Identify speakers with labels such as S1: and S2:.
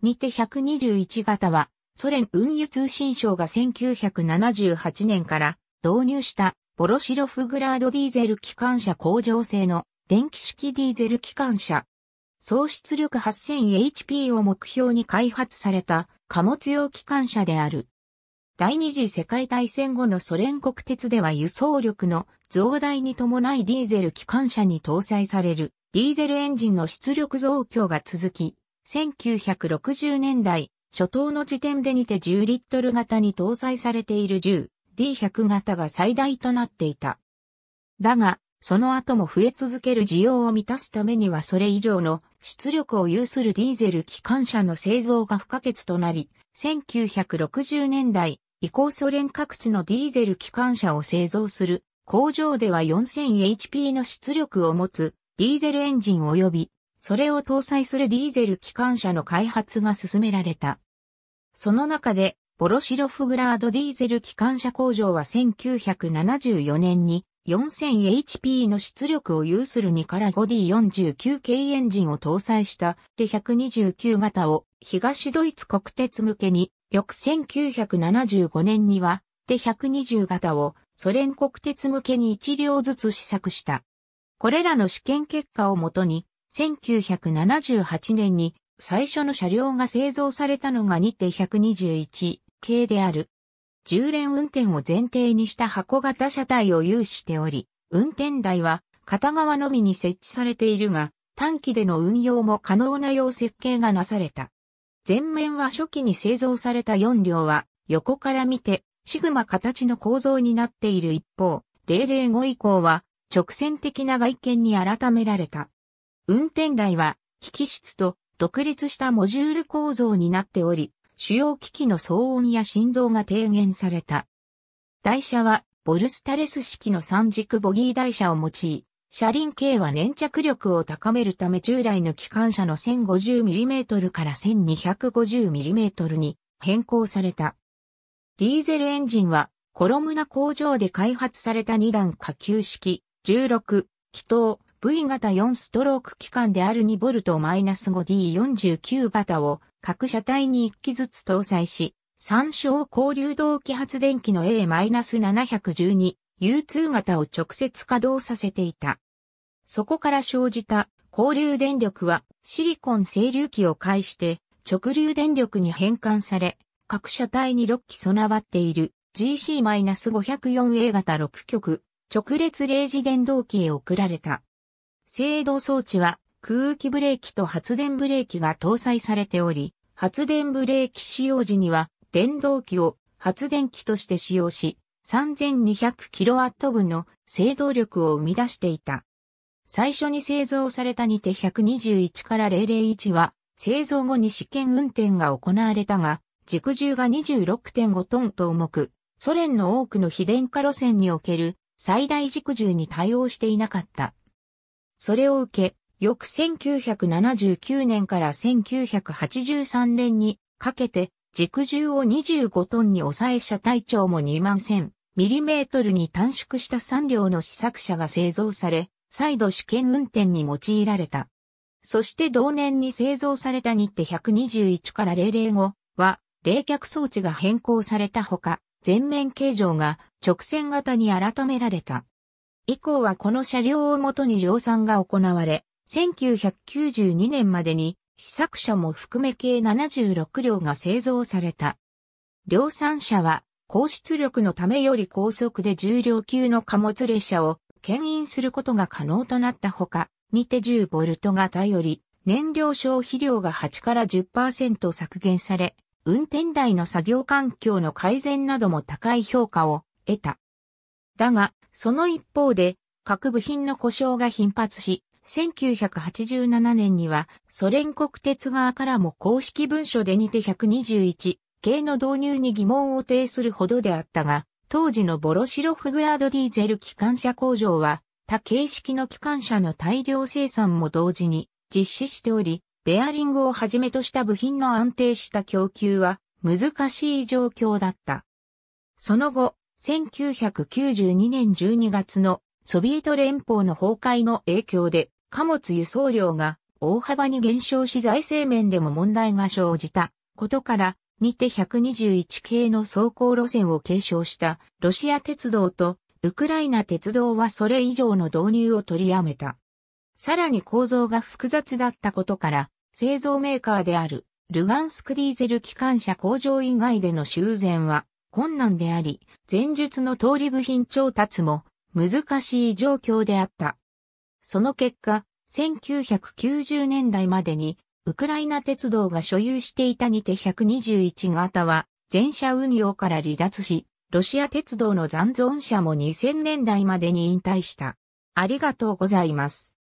S1: にて121型は、ソ連運輸通信省が1978年から導入したボロシロフグラードディーゼル機関車工場製の電気式ディーゼル機関車。総出力 8000HP を目標に開発された貨物用機関車である。第二次世界大戦後のソ連国鉄では輸送力の増大に伴いディーゼル機関車に搭載されるディーゼルエンジンの出力増強が続き、1960年代、初頭の時点でにて10リットル型に搭載されている 10D100 型が最大となっていた。だが、その後も増え続ける需要を満たすためにはそれ以上の出力を有するディーゼル機関車の製造が不可欠となり、1960年代、以降ソ連各地のディーゼル機関車を製造する工場では 4000HP の出力を持つディーゼルエンジン及びそれを搭載するディーゼル機関車の開発が進められた。その中で、ボロシロフグラードディーゼル機関車工場は1974年に 4000HP の出力を有する2から 5D49 系エンジンを搭載したで129型を東ドイツ国鉄向けに、翌1975年にはで120型をソ連国鉄向けに1両ずつ試作した。これらの試験結果をもとに、1978年に最初の車両が製造されたのが2手121系である。10連運転を前提にした箱型車体を有しており、運転台は片側のみに設置されているが、短期での運用も可能なよう設計がなされた。前面は初期に製造された4両は、横から見て、シグマ形の構造になっている一方、005以降は、直線的な外見に改められた。運転台は、機器室と独立したモジュール構造になっており、主要機器の騒音や振動が低減された。台車は、ボルスタレス式の三軸ボギー台車を用い、車輪径は粘着力を高めるため従来の機関車の 1050mm から 1250mm に変更された。ディーゼルエンジンはコロムナ工場で開発された2段下級式16気筒 V 型4ストローク機関である 2V-5D49 型を各車体に1機ずつ搭載し、参照交流動機発電機の A-712U2 型を直接稼働させていた。そこから生じた交流電力はシリコン整流器を介して直流電力に変換され、各車体に6機備わっている GC-504A 型6極直列0次電動機へ送られた。制動装置は空気ブレーキと発電ブレーキが搭載されており、発電ブレーキ使用時には電動機を発電機として使用し、3200kW 分の制動力を生み出していた。最初に製造されたにて121から001は、製造後に試験運転が行われたが、軸重が26.5トンと重く、ソ連の多くの非電化路線における最大軸重に対応していなかった。それを受け、翌1979年から1983年にかけて、軸重を25トンに抑え車体長も2万1000ミリメートルに短縮した3両の試作車が製造され、再度試験運転に用いられた。そして同年に製造された日手121から005は、冷却装置が変更されたほか、全面形状が直線型に改められた。以降はこの車両をもとに量産が行われ、1992年までに試作車も含め計76両が製造された。量産車は高出力のためより高速で重量級の貨物列車を牽引することが可能となったほか、にて1 0ト型より燃料消費量が8から10%削減され、運転台の作業環境の改善なども高い評価を得た。だが、その一方で、各部品の故障が頻発し、1987年にはソ連国鉄側からも公式文書でにて121系の導入に疑問を呈するほどであったが、当時のボロシロフグラードディーゼル機関車工場は、他形式の機関車の大量生産も同時に実施しており、ベアリングをはじめとした部品の安定した供給は難しい状況だった。その後、1992年12月のソビエト連邦の崩壊の影響で貨物輸送量が大幅に減少し財政面でも問題が生じたことから、にて121系の走行路線を継承したロシア鉄道とウクライナ鉄道はそれ以上の導入を取りやめた。さらに構造が複雑だったことから、製造メーカーであるルガンスクディーゼル機関車工場以外での修繕は困難であり、前述の通り部品調達も難しい状況であった。その結果、1990年代までに、ウクライナ鉄道が所有していたにて121型は、全車運用から離脱し、ロシア鉄道の残存者も2000年代までに引退した。ありがとうございます。